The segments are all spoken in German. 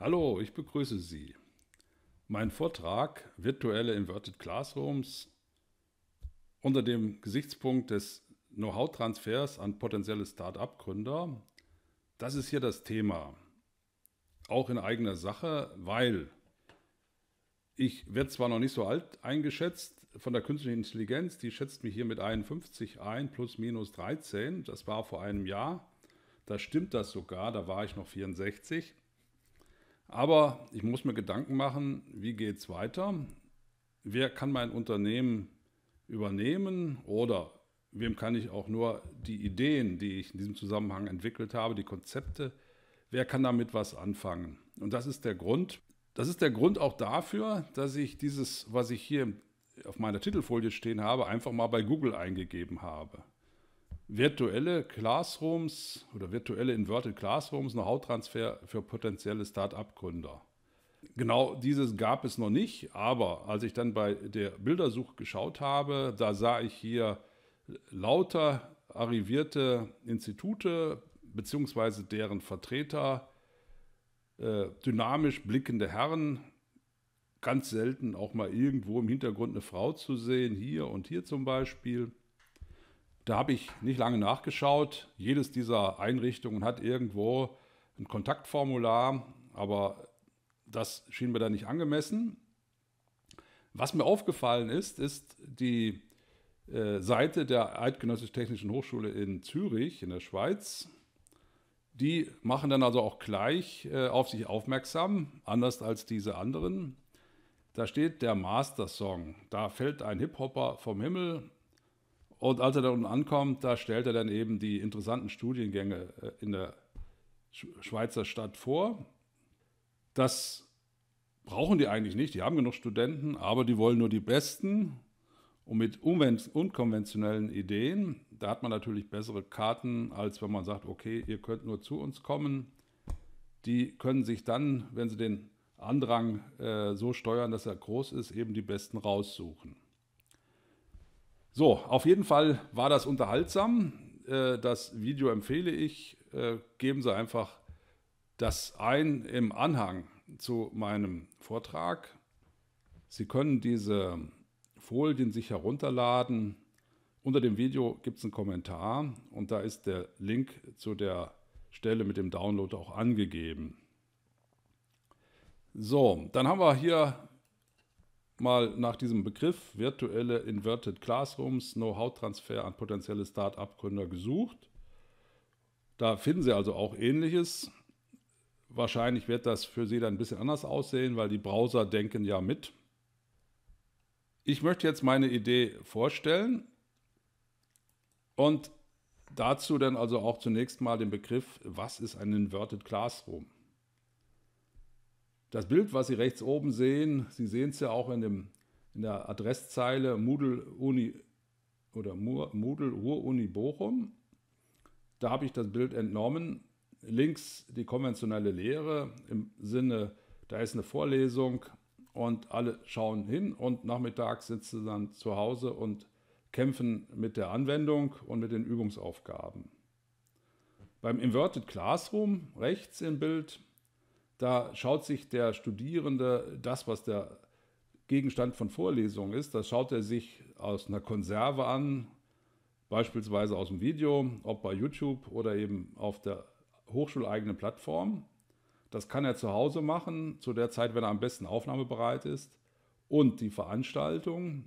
Hallo, ich begrüße Sie. Mein Vortrag Virtuelle Inverted Classrooms unter dem Gesichtspunkt des Know-how-Transfers an potenzielle Start-up-Gründer, das ist hier das Thema. Auch in eigener Sache, weil ich werde zwar noch nicht so alt eingeschätzt von der künstlichen Intelligenz, die schätzt mich hier mit 51 ein, plus minus 13, das war vor einem Jahr, da stimmt das sogar, da war ich noch 64. Aber ich muss mir Gedanken machen, wie geht es weiter? Wer kann mein Unternehmen übernehmen oder wem kann ich auch nur die Ideen, die ich in diesem Zusammenhang entwickelt habe, die Konzepte, wer kann damit was anfangen? Und das ist der Grund. Das ist der Grund auch dafür, dass ich dieses, was ich hier auf meiner Titelfolie stehen habe, einfach mal bei Google eingegeben habe virtuelle Classrooms oder virtuelle Inverted Classrooms, Know-how-Transfer für potenzielle Start-up-Gründer. Genau dieses gab es noch nicht, aber als ich dann bei der Bildersuche geschaut habe, da sah ich hier lauter arrivierte Institute bzw. deren Vertreter, äh, dynamisch blickende Herren, ganz selten auch mal irgendwo im Hintergrund eine Frau zu sehen, hier und hier zum Beispiel. Da habe ich nicht lange nachgeschaut. Jedes dieser Einrichtungen hat irgendwo ein Kontaktformular, aber das schien mir da nicht angemessen. Was mir aufgefallen ist, ist die äh, Seite der Eidgenössisch-Technischen Hochschule in Zürich in der Schweiz. Die machen dann also auch gleich äh, auf sich aufmerksam, anders als diese anderen. Da steht der Master-Song. Da fällt ein Hip-Hopper vom Himmel und als er da unten ankommt, da stellt er dann eben die interessanten Studiengänge äh, in der Schweizer Stadt vor. Das brauchen die eigentlich nicht, die haben genug Studenten, aber die wollen nur die Besten und mit unkonventionellen Ideen. Da hat man natürlich bessere Karten, als wenn man sagt, okay, ihr könnt nur zu uns kommen. Die können sich dann, wenn sie den Andrang äh, so steuern, dass er groß ist, eben die Besten raussuchen. So, auf jeden Fall war das unterhaltsam. Äh, das Video empfehle ich. Äh, geben Sie einfach das ein im Anhang zu meinem Vortrag. Sie können diese Folien sich herunterladen. Unter dem Video gibt es einen Kommentar und da ist der Link zu der Stelle mit dem Download auch angegeben. So, dann haben wir hier mal nach diesem Begriff virtuelle Inverted Classrooms Know-how-Transfer an potenzielle Start-up-Gründer gesucht. Da finden Sie also auch Ähnliches. Wahrscheinlich wird das für Sie dann ein bisschen anders aussehen, weil die Browser denken ja mit. Ich möchte jetzt meine Idee vorstellen und dazu dann also auch zunächst mal den Begriff, was ist ein Inverted Classroom? Das Bild, was Sie rechts oben sehen, Sie sehen es ja auch in, dem, in der Adresszeile Moodle Uni oder Moodle Ruhr-Uni Bochum. Da habe ich das Bild entnommen. Links die konventionelle Lehre im Sinne, da ist eine Vorlesung und alle schauen hin und nachmittags sitzen sie dann zu Hause und kämpfen mit der Anwendung und mit den Übungsaufgaben. Beim Inverted Classroom rechts im Bild da schaut sich der Studierende das, was der Gegenstand von Vorlesungen ist, das schaut er sich aus einer Konserve an, beispielsweise aus dem Video, ob bei YouTube oder eben auf der hochschuleigenen Plattform. Das kann er zu Hause machen, zu der Zeit, wenn er am besten aufnahmebereit ist. Und die Veranstaltung,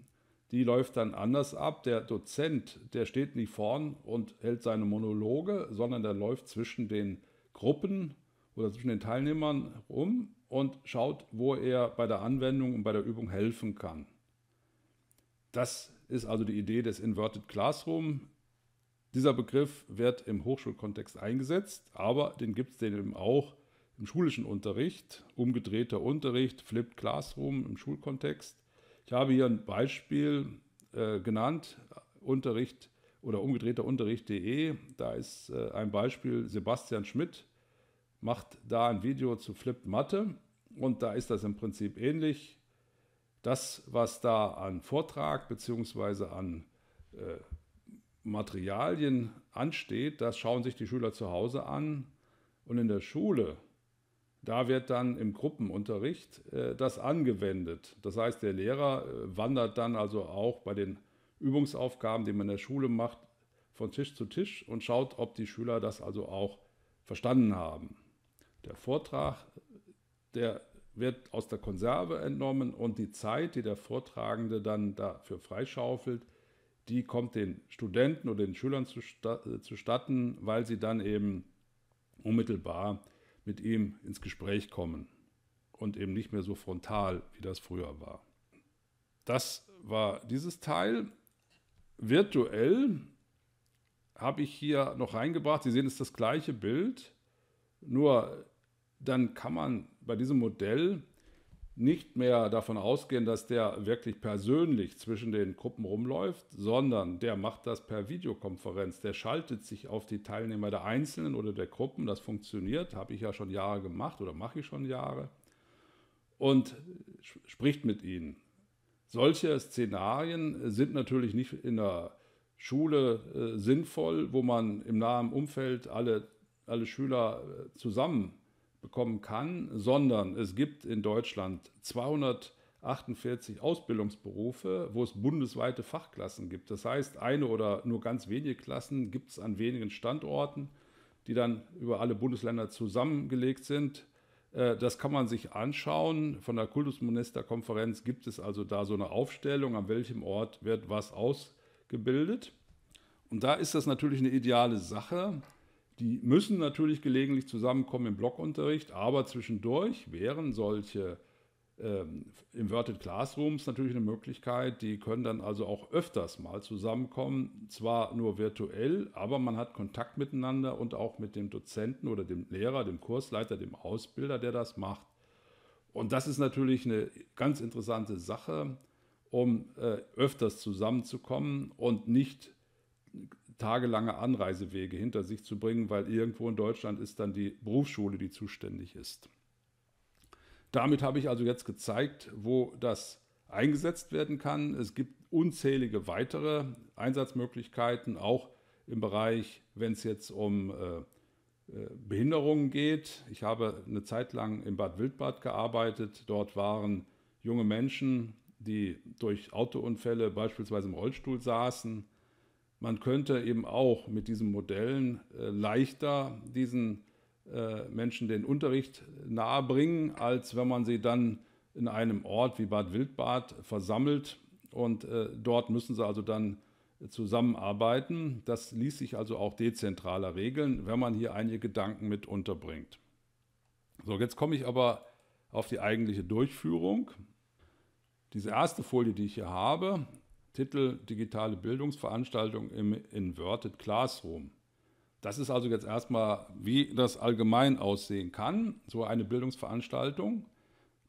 die läuft dann anders ab. Der Dozent, der steht nicht vorn und hält seine Monologe, sondern der läuft zwischen den Gruppen oder zwischen den Teilnehmern rum und schaut, wo er bei der Anwendung und bei der Übung helfen kann. Das ist also die Idee des Inverted Classroom. Dieser Begriff wird im Hochschulkontext eingesetzt, aber den gibt es eben auch im schulischen Unterricht, umgedrehter Unterricht, Flipped Classroom im Schulkontext. Ich habe hier ein Beispiel äh, genannt, Unterricht oder umgedrehter Unterricht.de. Da ist äh, ein Beispiel Sebastian Schmidt, macht da ein Video zu Flip Mathe und da ist das im Prinzip ähnlich. Das, was da an Vortrag bzw. an äh, Materialien ansteht, das schauen sich die Schüler zu Hause an und in der Schule. Da wird dann im Gruppenunterricht äh, das angewendet. Das heißt, der Lehrer äh, wandert dann also auch bei den Übungsaufgaben, die man in der Schule macht, von Tisch zu Tisch und schaut, ob die Schüler das also auch verstanden haben. Der Vortrag, der wird aus der Konserve entnommen und die Zeit, die der Vortragende dann dafür freischaufelt, die kommt den Studenten oder den Schülern äh, zustatten, weil sie dann eben unmittelbar mit ihm ins Gespräch kommen und eben nicht mehr so frontal, wie das früher war. Das war dieses Teil. Virtuell habe ich hier noch reingebracht. Sie sehen, es ist das gleiche Bild, nur dann kann man bei diesem Modell nicht mehr davon ausgehen, dass der wirklich persönlich zwischen den Gruppen rumläuft, sondern der macht das per Videokonferenz. Der schaltet sich auf die Teilnehmer der Einzelnen oder der Gruppen. Das funktioniert, habe ich ja schon Jahre gemacht oder mache ich schon Jahre. Und spricht mit ihnen. Solche Szenarien sind natürlich nicht in der Schule äh, sinnvoll, wo man im nahen Umfeld alle, alle Schüler äh, zusammen bekommen kann, sondern es gibt in Deutschland 248 Ausbildungsberufe, wo es bundesweite Fachklassen gibt. Das heißt, eine oder nur ganz wenige Klassen gibt es an wenigen Standorten, die dann über alle Bundesländer zusammengelegt sind. Äh, das kann man sich anschauen. Von der Kultusministerkonferenz gibt es also da so eine Aufstellung, an welchem Ort wird was ausgebildet. Und da ist das natürlich eine ideale Sache, die müssen natürlich gelegentlich zusammenkommen im Blockunterricht, aber zwischendurch wären solche ähm, Inverted Classrooms natürlich eine Möglichkeit. Die können dann also auch öfters mal zusammenkommen, zwar nur virtuell, aber man hat Kontakt miteinander und auch mit dem Dozenten oder dem Lehrer, dem Kursleiter, dem Ausbilder, der das macht. Und das ist natürlich eine ganz interessante Sache, um äh, öfters zusammenzukommen und nicht tagelange Anreisewege hinter sich zu bringen, weil irgendwo in Deutschland ist dann die Berufsschule, die zuständig ist. Damit habe ich also jetzt gezeigt, wo das eingesetzt werden kann. Es gibt unzählige weitere Einsatzmöglichkeiten, auch im Bereich, wenn es jetzt um äh, äh, Behinderungen geht. Ich habe eine Zeit lang im Bad Wildbad gearbeitet. Dort waren junge Menschen, die durch Autounfälle beispielsweise im Rollstuhl saßen man könnte eben auch mit diesen Modellen äh, leichter diesen äh, Menschen den Unterricht nahebringen, als wenn man sie dann in einem Ort wie Bad Wildbad versammelt und äh, dort müssen sie also dann zusammenarbeiten. Das ließ sich also auch dezentraler regeln, wenn man hier einige Gedanken mit unterbringt. So, jetzt komme ich aber auf die eigentliche Durchführung. Diese erste Folie, die ich hier habe, Titel Digitale Bildungsveranstaltung im Inverted Classroom. Das ist also jetzt erstmal, wie das allgemein aussehen kann, so eine Bildungsveranstaltung.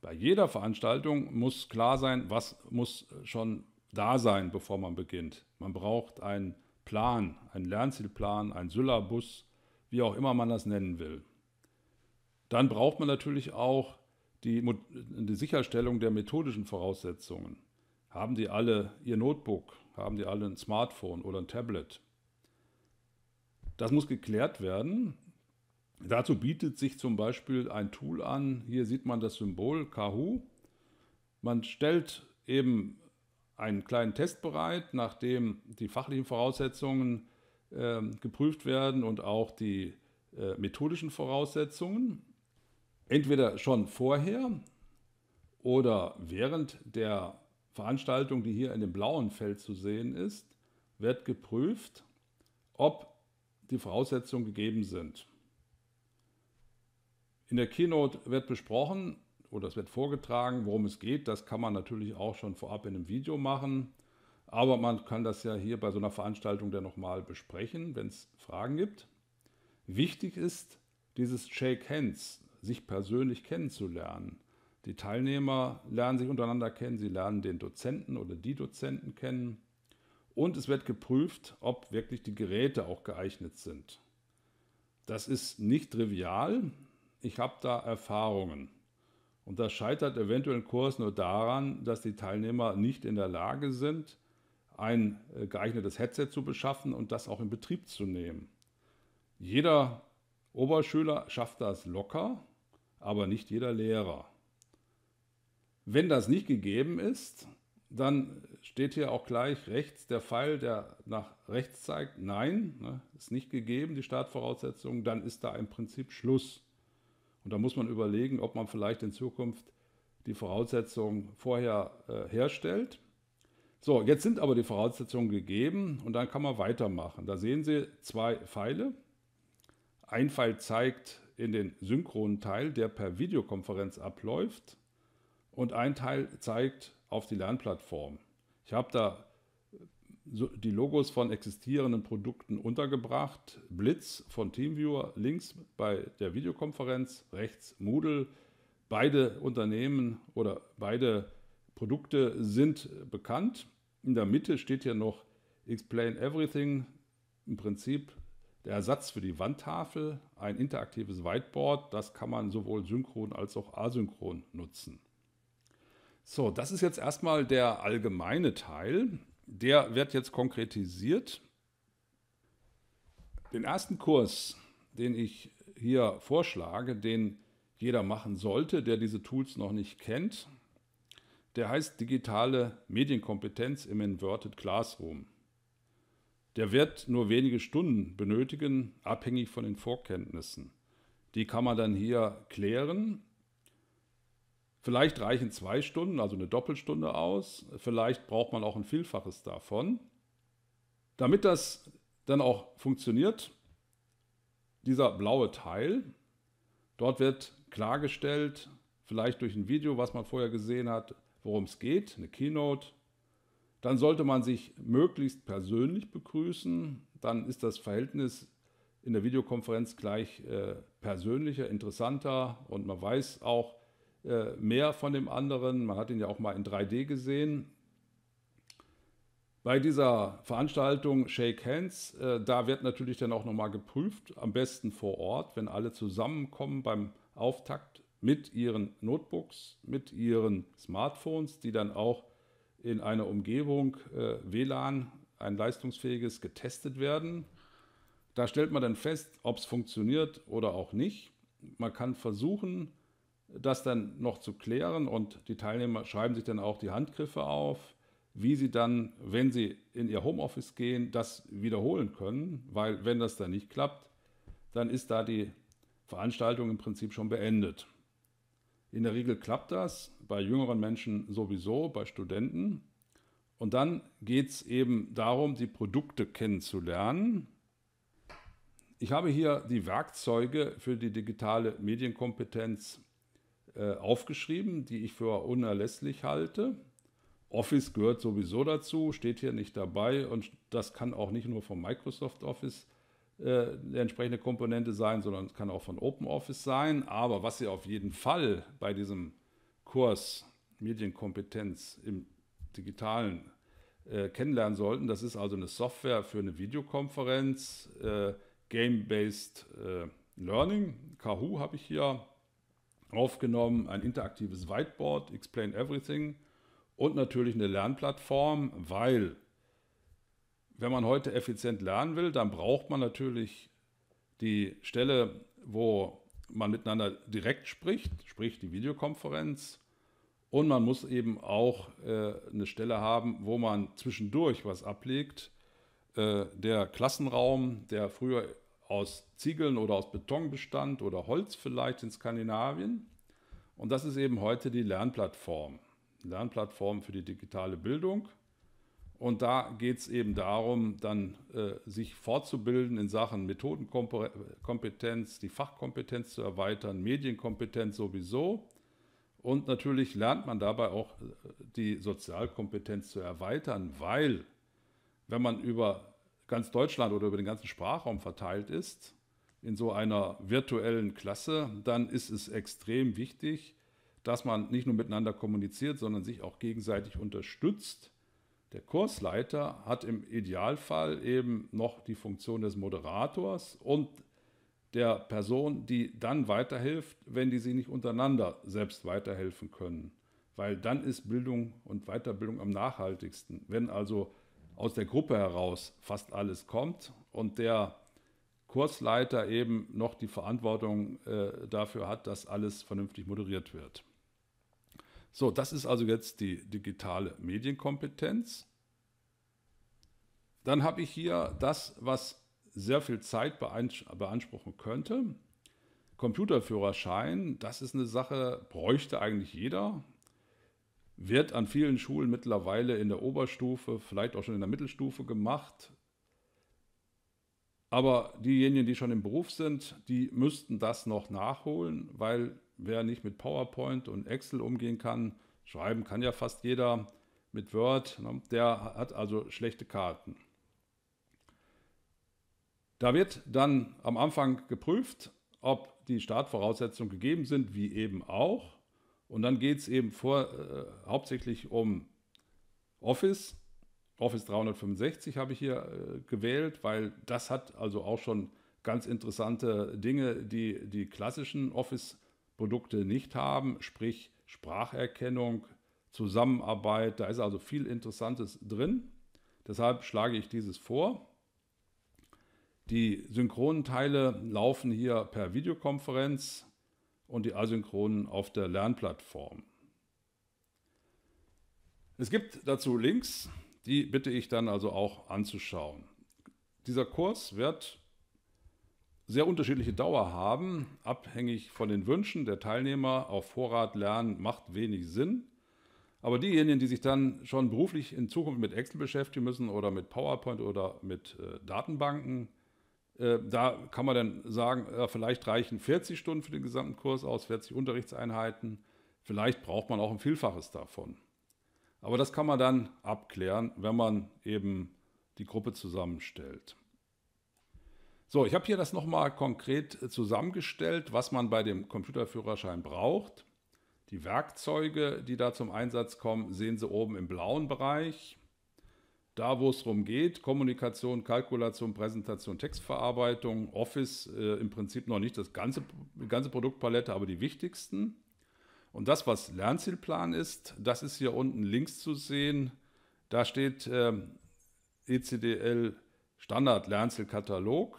Bei jeder Veranstaltung muss klar sein, was muss schon da sein, bevor man beginnt. Man braucht einen Plan, einen Lernzielplan, einen Syllabus, wie auch immer man das nennen will. Dann braucht man natürlich auch die, die Sicherstellung der methodischen Voraussetzungen. Haben die alle ihr Notebook? Haben die alle ein Smartphone oder ein Tablet? Das muss geklärt werden. Dazu bietet sich zum Beispiel ein Tool an. Hier sieht man das Symbol Kahoo. Man stellt eben einen kleinen Test bereit, nachdem die fachlichen Voraussetzungen äh, geprüft werden und auch die äh, methodischen Voraussetzungen. Entweder schon vorher oder während der Veranstaltung, die hier in dem blauen Feld zu sehen ist, wird geprüft, ob die Voraussetzungen gegeben sind. In der Keynote wird besprochen oder es wird vorgetragen, worum es geht. Das kann man natürlich auch schon vorab in einem Video machen. Aber man kann das ja hier bei so einer Veranstaltung dann nochmal besprechen, wenn es Fragen gibt. Wichtig ist, dieses Shake Hands, sich persönlich kennenzulernen. Die Teilnehmer lernen sich untereinander kennen, sie lernen den Dozenten oder die Dozenten kennen und es wird geprüft, ob wirklich die Geräte auch geeignet sind. Das ist nicht trivial, ich habe da Erfahrungen. Und das scheitert eventuell im Kurs nur daran, dass die Teilnehmer nicht in der Lage sind, ein äh, geeignetes Headset zu beschaffen und das auch in Betrieb zu nehmen. Jeder Oberschüler schafft das locker, aber nicht jeder Lehrer. Wenn das nicht gegeben ist, dann steht hier auch gleich rechts der Pfeil, der nach rechts zeigt, nein, ne, ist nicht gegeben, die Startvoraussetzung, dann ist da im Prinzip Schluss. Und da muss man überlegen, ob man vielleicht in Zukunft die Voraussetzungen vorher äh, herstellt. So, jetzt sind aber die Voraussetzungen gegeben und dann kann man weitermachen. Da sehen Sie zwei Pfeile. Ein Pfeil zeigt in den synchronen Teil, der per Videokonferenz abläuft. Und ein Teil zeigt auf die Lernplattform. Ich habe da die Logos von existierenden Produkten untergebracht. Blitz von Teamviewer, links bei der Videokonferenz, rechts Moodle. Beide Unternehmen oder beide Produkte sind bekannt. In der Mitte steht hier noch Explain Everything, im Prinzip der Ersatz für die Wandtafel, ein interaktives Whiteboard. Das kann man sowohl synchron als auch asynchron nutzen. So, das ist jetzt erstmal der allgemeine Teil. Der wird jetzt konkretisiert. Den ersten Kurs, den ich hier vorschlage, den jeder machen sollte, der diese Tools noch nicht kennt, der heißt digitale Medienkompetenz im Inverted Classroom. Der wird nur wenige Stunden benötigen, abhängig von den Vorkenntnissen. Die kann man dann hier klären Vielleicht reichen zwei Stunden, also eine Doppelstunde aus. Vielleicht braucht man auch ein Vielfaches davon. Damit das dann auch funktioniert, dieser blaue Teil, dort wird klargestellt, vielleicht durch ein Video, was man vorher gesehen hat, worum es geht, eine Keynote. Dann sollte man sich möglichst persönlich begrüßen. Dann ist das Verhältnis in der Videokonferenz gleich äh, persönlicher, interessanter und man weiß auch, äh, mehr von dem anderen. Man hat ihn ja auch mal in 3D gesehen. Bei dieser Veranstaltung Shake Hands, äh, da wird natürlich dann auch nochmal geprüft, am besten vor Ort, wenn alle zusammenkommen beim Auftakt mit ihren Notebooks, mit ihren Smartphones, die dann auch in einer Umgebung äh, WLAN, ein leistungsfähiges, getestet werden. Da stellt man dann fest, ob es funktioniert oder auch nicht. Man kann versuchen, das dann noch zu klären und die Teilnehmer schreiben sich dann auch die Handgriffe auf, wie sie dann, wenn sie in ihr Homeoffice gehen, das wiederholen können, weil wenn das dann nicht klappt, dann ist da die Veranstaltung im Prinzip schon beendet. In der Regel klappt das bei jüngeren Menschen sowieso, bei Studenten. Und dann geht es eben darum, die Produkte kennenzulernen. Ich habe hier die Werkzeuge für die digitale Medienkompetenz äh, aufgeschrieben, die ich für unerlässlich halte. Office gehört sowieso dazu, steht hier nicht dabei und das kann auch nicht nur von Microsoft Office äh, eine entsprechende Komponente sein, sondern es kann auch von OpenOffice sein. Aber was Sie auf jeden Fall bei diesem Kurs Medienkompetenz im digitalen äh, kennenlernen sollten, das ist also eine Software für eine Videokonferenz, äh, Game-Based äh, Learning. Kahoo habe ich hier aufgenommen ein interaktives Whiteboard, Explain Everything und natürlich eine Lernplattform, weil wenn man heute effizient lernen will, dann braucht man natürlich die Stelle, wo man miteinander direkt spricht, sprich die Videokonferenz. Und man muss eben auch äh, eine Stelle haben, wo man zwischendurch was ablegt. Äh, der Klassenraum, der früher aus Ziegeln oder aus Betonbestand oder Holz vielleicht in Skandinavien. Und das ist eben heute die Lernplattform. Lernplattform für die digitale Bildung. Und da geht es eben darum, dann äh, sich fortzubilden in Sachen Methodenkompetenz, die Fachkompetenz zu erweitern, Medienkompetenz sowieso. Und natürlich lernt man dabei auch äh, die Sozialkompetenz zu erweitern, weil wenn man über ganz Deutschland oder über den ganzen Sprachraum verteilt ist, in so einer virtuellen Klasse, dann ist es extrem wichtig, dass man nicht nur miteinander kommuniziert, sondern sich auch gegenseitig unterstützt. Der Kursleiter hat im Idealfall eben noch die Funktion des Moderators und der Person, die dann weiterhilft, wenn die sich nicht untereinander selbst weiterhelfen können. Weil dann ist Bildung und Weiterbildung am nachhaltigsten. Wenn also aus der Gruppe heraus fast alles kommt und der Kursleiter eben noch die Verantwortung äh, dafür hat, dass alles vernünftig moderiert wird. So, das ist also jetzt die digitale Medienkompetenz. Dann habe ich hier das, was sehr viel Zeit beanspruchen könnte. Computerführerschein, das ist eine Sache, bräuchte eigentlich jeder. Wird an vielen Schulen mittlerweile in der Oberstufe, vielleicht auch schon in der Mittelstufe gemacht. Aber diejenigen, die schon im Beruf sind, die müssten das noch nachholen, weil wer nicht mit PowerPoint und Excel umgehen kann, schreiben kann ja fast jeder mit Word, ne? der hat also schlechte Karten. Da wird dann am Anfang geprüft, ob die Startvoraussetzungen gegeben sind, wie eben auch. Und dann geht es eben vor, äh, hauptsächlich um Office. Office 365 habe ich hier äh, gewählt, weil das hat also auch schon ganz interessante Dinge, die die klassischen Office-Produkte nicht haben, sprich Spracherkennung, Zusammenarbeit. Da ist also viel Interessantes drin. Deshalb schlage ich dieses vor. Die synchronen Teile laufen hier per Videokonferenz und die asynchronen auf der Lernplattform. Es gibt dazu Links, die bitte ich dann also auch anzuschauen. Dieser Kurs wird sehr unterschiedliche Dauer haben, abhängig von den Wünschen der Teilnehmer. Auf Vorrat lernen macht wenig Sinn. Aber diejenigen, die sich dann schon beruflich in Zukunft mit Excel beschäftigen müssen oder mit PowerPoint oder mit äh, Datenbanken, äh, da kann man dann sagen, vielleicht reichen 40 Stunden für den gesamten Kurs aus, 40 Unterrichtseinheiten. Vielleicht braucht man auch ein Vielfaches davon. Aber das kann man dann abklären, wenn man eben die Gruppe zusammenstellt. So, ich habe hier das nochmal konkret äh, zusammengestellt, was man bei dem Computerführerschein braucht. Die Werkzeuge, die da zum Einsatz kommen, sehen Sie oben im blauen Bereich da, wo es darum geht, Kommunikation, Kalkulation, Präsentation, Textverarbeitung, Office, äh, im Prinzip noch nicht das ganze, die ganze Produktpalette, aber die wichtigsten. Und das, was Lernzielplan ist, das ist hier unten links zu sehen. Da steht äh, ECDL Standard Lernzielkatalog.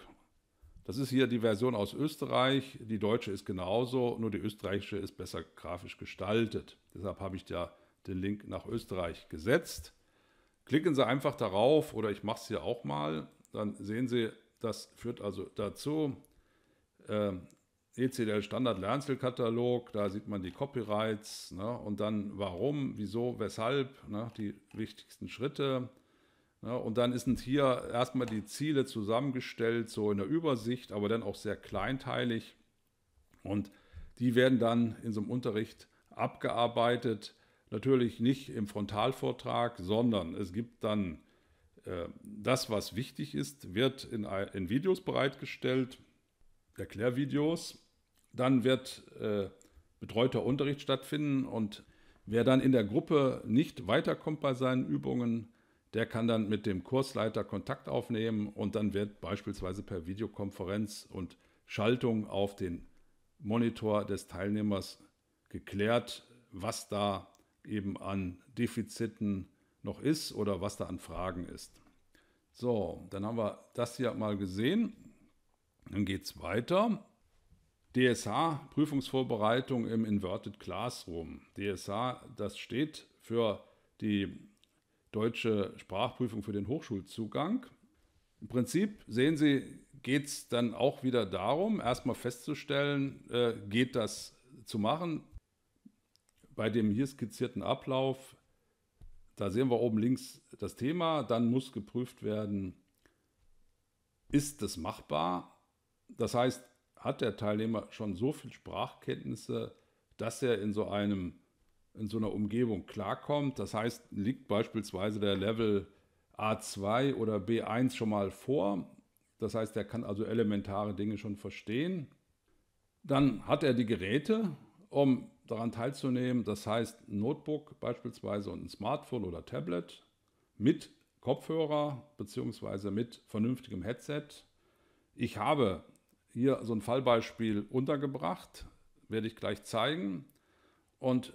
Das ist hier die Version aus Österreich. Die deutsche ist genauso, nur die österreichische ist besser grafisch gestaltet. Deshalb habe ich ja den Link nach Österreich gesetzt. Klicken Sie einfach darauf oder ich mache es hier auch mal. Dann sehen Sie, das führt also dazu. Ähm, ECDL Standard Lernzielkatalog, da sieht man die Copyrights ne, und dann warum, wieso, weshalb, ne, die wichtigsten Schritte. Ne, und dann sind hier erstmal die Ziele zusammengestellt, so in der Übersicht, aber dann auch sehr kleinteilig. Und die werden dann in so einem Unterricht abgearbeitet. Natürlich nicht im Frontalvortrag, sondern es gibt dann äh, das, was wichtig ist, wird in, in Videos bereitgestellt, Erklärvideos. Dann wird äh, betreuter Unterricht stattfinden und wer dann in der Gruppe nicht weiterkommt bei seinen Übungen, der kann dann mit dem Kursleiter Kontakt aufnehmen und dann wird beispielsweise per Videokonferenz und Schaltung auf den Monitor des Teilnehmers geklärt, was da eben an Defiziten noch ist oder was da an Fragen ist. So, dann haben wir das hier mal gesehen. Dann geht es weiter. DSH, Prüfungsvorbereitung im Inverted Classroom. DSH, das steht für die deutsche Sprachprüfung für den Hochschulzugang. Im Prinzip sehen Sie, geht es dann auch wieder darum, erstmal festzustellen, äh, geht das zu machen, bei dem hier skizzierten Ablauf, da sehen wir oben links das Thema, dann muss geprüft werden, ist das machbar? Das heißt, hat der Teilnehmer schon so viel Sprachkenntnisse, dass er in so einem in so einer Umgebung klarkommt. Das heißt, liegt beispielsweise der Level A2 oder B1 schon mal vor. Das heißt, er kann also elementare Dinge schon verstehen. Dann hat er die Geräte, um daran teilzunehmen. Das heißt, ein Notebook beispielsweise und ein Smartphone oder Tablet mit Kopfhörer bzw. mit vernünftigem Headset. Ich habe hier so ein Fallbeispiel untergebracht, werde ich gleich zeigen. Und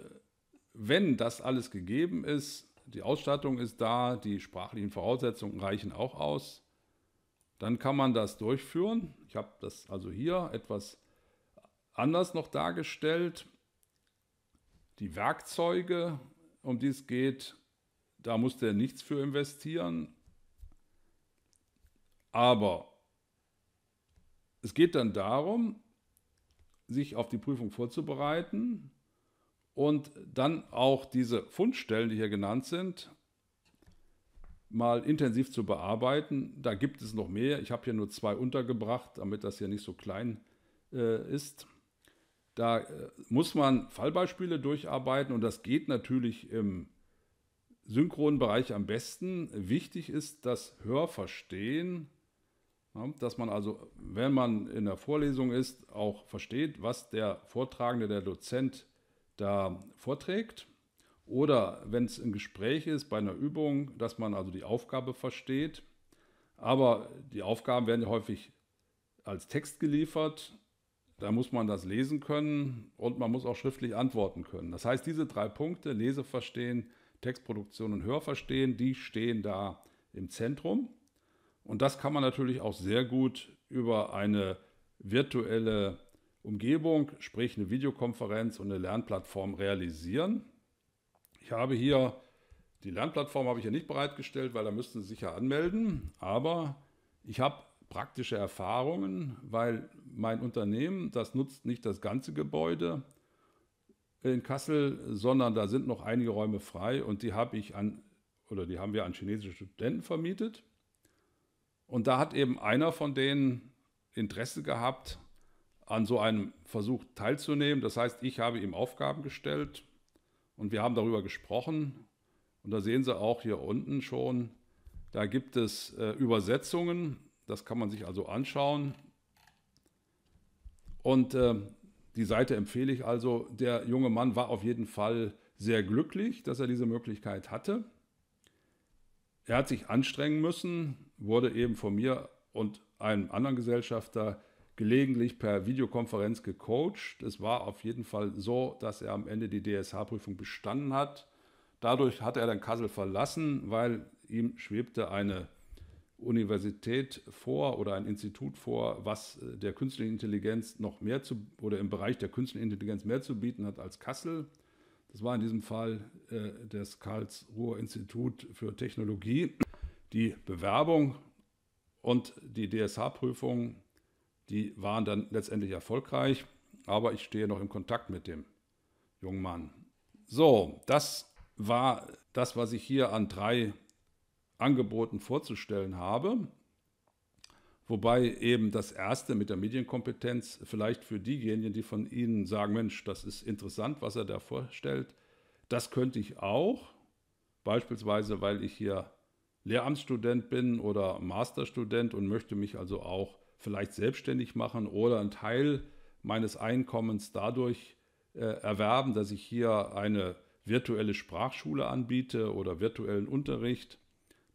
wenn das alles gegeben ist, die Ausstattung ist da, die sprachlichen Voraussetzungen reichen auch aus, dann kann man das durchführen. Ich habe das also hier etwas Anders noch dargestellt, die Werkzeuge, um die es geht, da musste er nichts für investieren. Aber es geht dann darum, sich auf die Prüfung vorzubereiten und dann auch diese Fundstellen, die hier genannt sind, mal intensiv zu bearbeiten. Da gibt es noch mehr. Ich habe hier nur zwei untergebracht, damit das hier nicht so klein äh, ist. Da äh, muss man Fallbeispiele durcharbeiten und das geht natürlich im synchronen Bereich am besten. Wichtig ist das Hörverstehen, dass man also, wenn man in der Vorlesung ist, auch versteht, was der Vortragende, der Dozent da vorträgt. Oder wenn es ein Gespräch ist bei einer Übung, dass man also die Aufgabe versteht. Aber die Aufgaben werden ja häufig als Text geliefert da muss man das lesen können und man muss auch schriftlich antworten können. Das heißt, diese drei Punkte, Leseverstehen, Textproduktion und Hörverstehen, die stehen da im Zentrum. Und das kann man natürlich auch sehr gut über eine virtuelle Umgebung, sprich eine Videokonferenz und eine Lernplattform realisieren. Ich habe hier die Lernplattform habe ich ja nicht bereitgestellt, weil da müssten Sie sich ja anmelden. Aber ich habe praktische Erfahrungen, weil mein Unternehmen, das nutzt nicht das ganze Gebäude in Kassel, sondern da sind noch einige Räume frei und die habe ich an oder die haben wir an chinesische Studenten vermietet. Und da hat eben einer von denen Interesse gehabt, an so einem Versuch teilzunehmen. Das heißt, ich habe ihm Aufgaben gestellt und wir haben darüber gesprochen. Und da sehen Sie auch hier unten schon, da gibt es äh, Übersetzungen das kann man sich also anschauen. Und äh, die Seite empfehle ich also. Der junge Mann war auf jeden Fall sehr glücklich, dass er diese Möglichkeit hatte. Er hat sich anstrengen müssen, wurde eben von mir und einem anderen Gesellschafter gelegentlich per Videokonferenz gecoacht. Es war auf jeden Fall so, dass er am Ende die DSH-Prüfung bestanden hat. Dadurch hat er dann Kassel verlassen, weil ihm schwebte eine Universität vor oder ein Institut vor, was äh, der künstlichen Intelligenz noch mehr zu oder im Bereich der künstlichen Intelligenz mehr zu bieten hat als Kassel. Das war in diesem Fall äh, das Karlsruher Institut für Technologie. Die Bewerbung und die DSH-Prüfung, die waren dann letztendlich erfolgreich, aber ich stehe noch im Kontakt mit dem jungen Mann. So, das war das, was ich hier an drei Angeboten vorzustellen habe. Wobei eben das erste mit der Medienkompetenz vielleicht für diejenigen, die von Ihnen sagen, Mensch, das ist interessant, was er da vorstellt, das könnte ich auch, beispielsweise weil ich hier Lehramtsstudent bin oder Masterstudent und möchte mich also auch vielleicht selbstständig machen oder einen Teil meines Einkommens dadurch äh, erwerben, dass ich hier eine virtuelle Sprachschule anbiete oder virtuellen Unterricht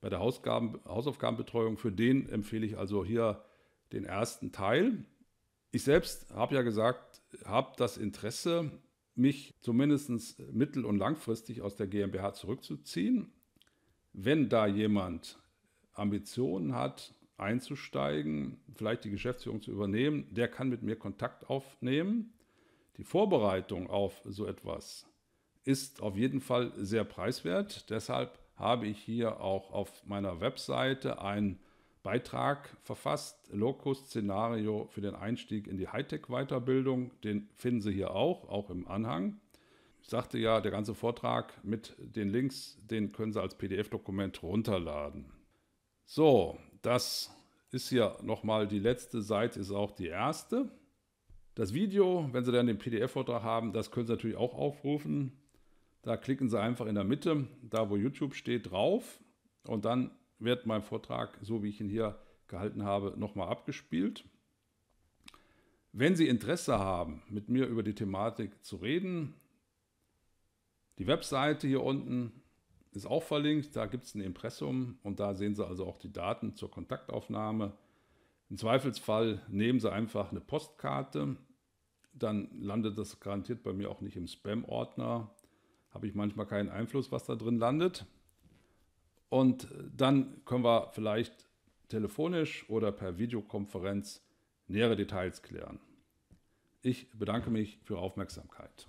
bei der Hausgaben, Hausaufgabenbetreuung. Für den empfehle ich also hier den ersten Teil. Ich selbst habe ja gesagt, habe das Interesse, mich zumindest mittel- und langfristig aus der GmbH zurückzuziehen. Wenn da jemand Ambitionen hat, einzusteigen, vielleicht die Geschäftsführung zu übernehmen, der kann mit mir Kontakt aufnehmen. Die Vorbereitung auf so etwas ist auf jeden Fall sehr preiswert. Deshalb habe ich hier auch auf meiner Webseite einen Beitrag verfasst, Locus-Szenario für den Einstieg in die Hightech-Weiterbildung. Den finden Sie hier auch, auch im Anhang. Ich sagte ja, der ganze Vortrag mit den Links, den können Sie als PDF-Dokument runterladen. So, das ist hier nochmal die letzte Seite, ist auch die erste. Das Video, wenn Sie dann den PDF-Vortrag haben, das können Sie natürlich auch aufrufen. Da klicken Sie einfach in der Mitte, da wo YouTube steht, drauf und dann wird mein Vortrag, so wie ich ihn hier gehalten habe, nochmal abgespielt. Wenn Sie Interesse haben, mit mir über die Thematik zu reden, die Webseite hier unten ist auch verlinkt, da gibt es ein Impressum und da sehen Sie also auch die Daten zur Kontaktaufnahme. Im Zweifelsfall nehmen Sie einfach eine Postkarte, dann landet das garantiert bei mir auch nicht im Spam-Ordner habe ich manchmal keinen Einfluss, was da drin landet. Und dann können wir vielleicht telefonisch oder per Videokonferenz nähere Details klären. Ich bedanke mich für Ihre Aufmerksamkeit.